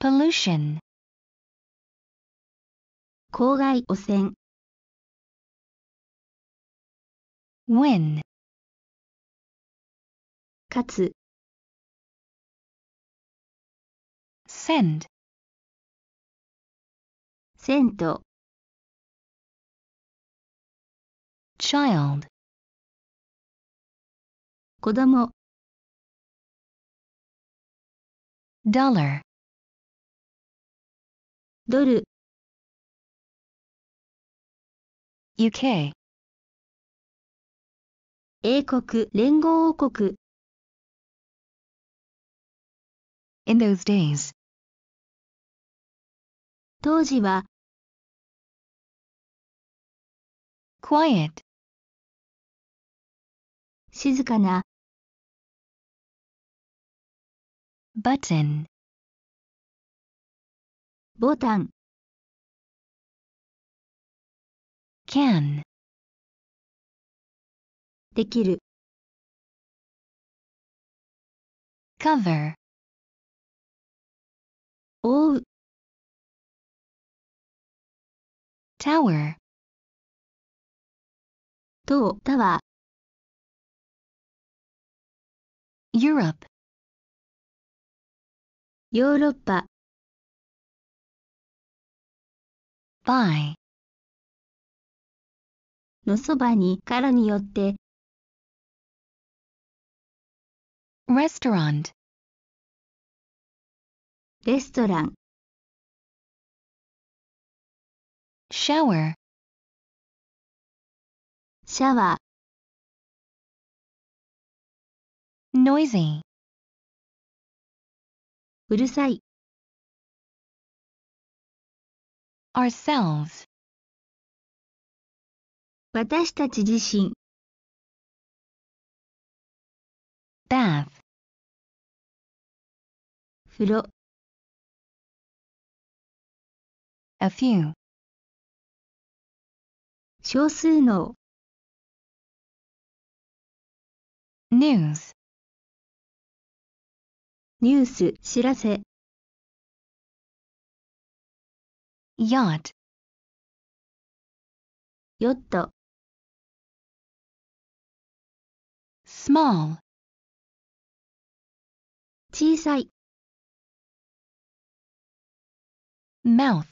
pollution 公害汚染 win 勝つ send セント child 子供 dollar ドル UK 英国連合王国 In those days 当時は Quiet 静かな Button ボタン can できる cover 覆う tower 塔タワー Europe ヨーロッパ by のそばにからによって restaurant レストラン shower シャワー noisy うるさい ourselves 私たち自身 bath 風呂 a few 少数の news ニュース知らせ yacht ヨット small 小さい mouth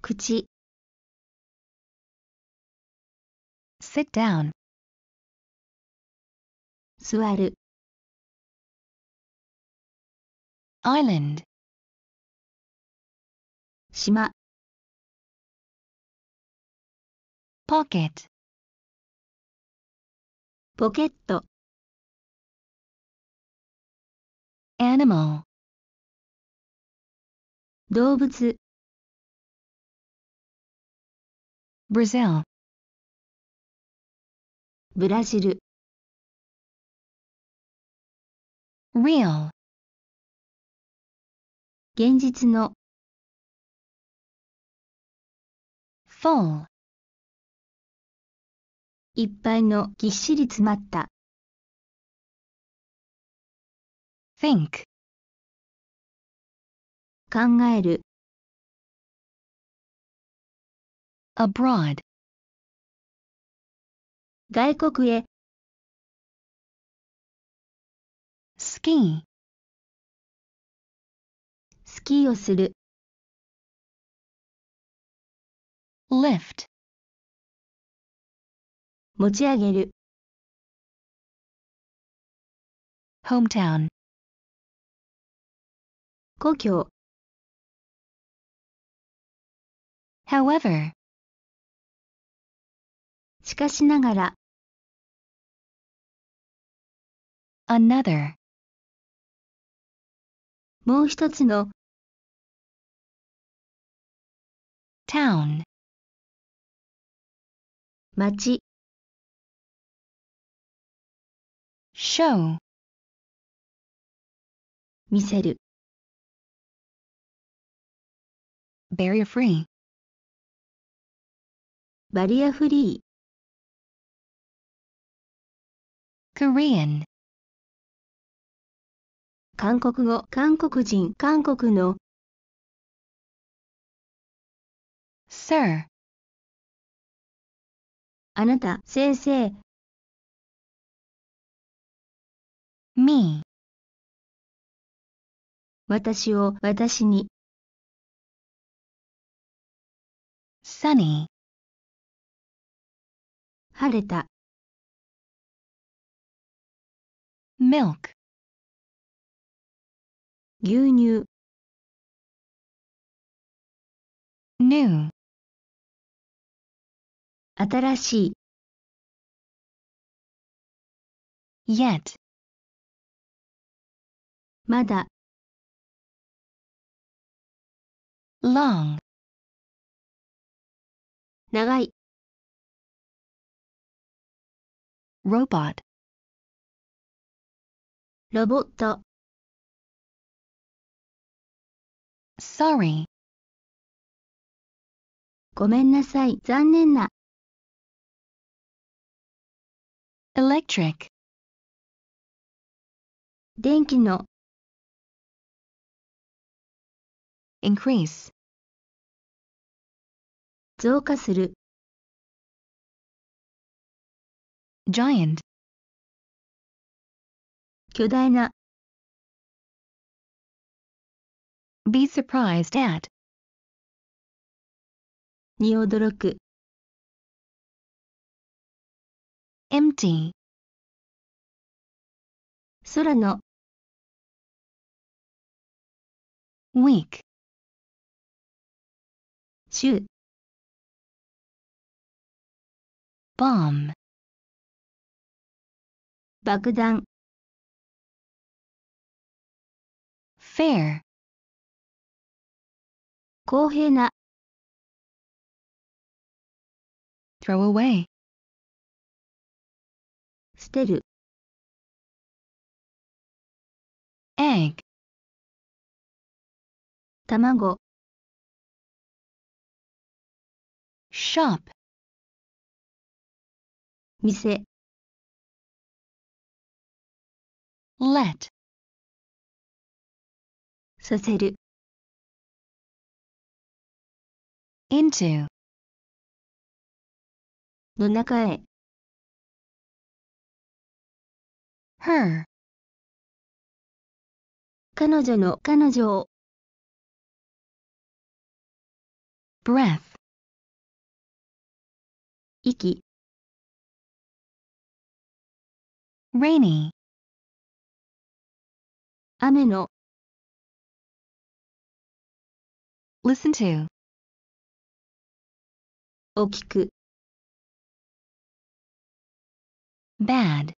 口 sit down 座る island 島。ポケット。ポケット。アニマル。動物。ブラジル。ブラジル。real 現実の full いっぱいのぎっしり詰まった think 考える abroad 外国へ ski スキーをする lift 持ち上げる hometown 故郷 however しかしながら another もう一つの town 街 show 見せる barrier free バリアフリー Korean 韓国語、韓国人、韓国の Sir あなた、先生。me 私を、私に。sunny 晴れた。milk 牛乳 new 新しい yet まだ long 長い robot ロボット sorry ごめんなさい残念な electric 電気の increase 増加する giant 巨大な be surprised at に驚く empty 空の week 週 bomb 爆弾 fair 公平な throw away てる egg 卵 shop 店 let させる into の中へはあ。彼女の彼女を。breath 息 rainy 雨の listen to を聞く bad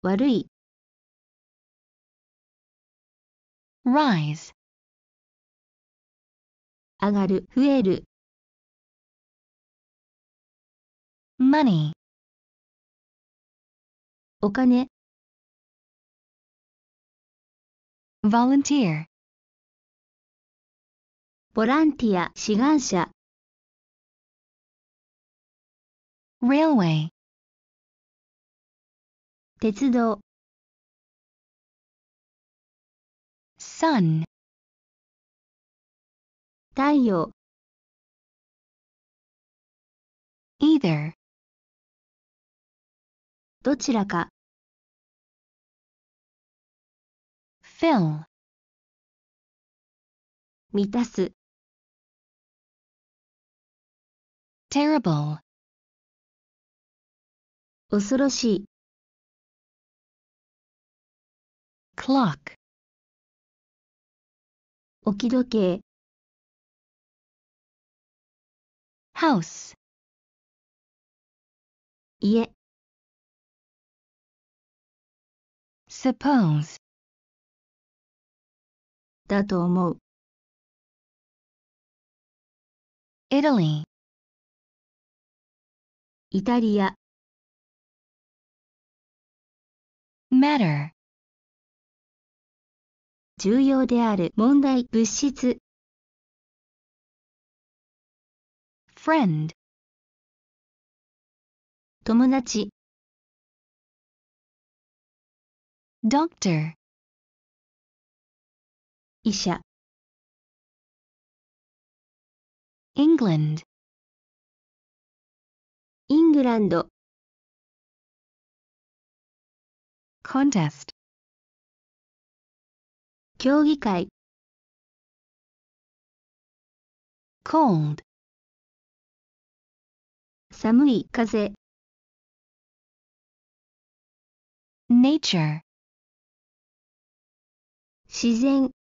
悪い rise 上がる増える money お金 volunteer ボランティア志願者 railway 鉄道 sun 太陽 either どちらか fill 満たす terrible 恐ろしい clock 置き時計 house 家 suppose だと思う Italy イタリア matter 重要である問題物質 friend 友達 doctor 医者 England イングランド contest 協議会 cold 寒い風 nature 自然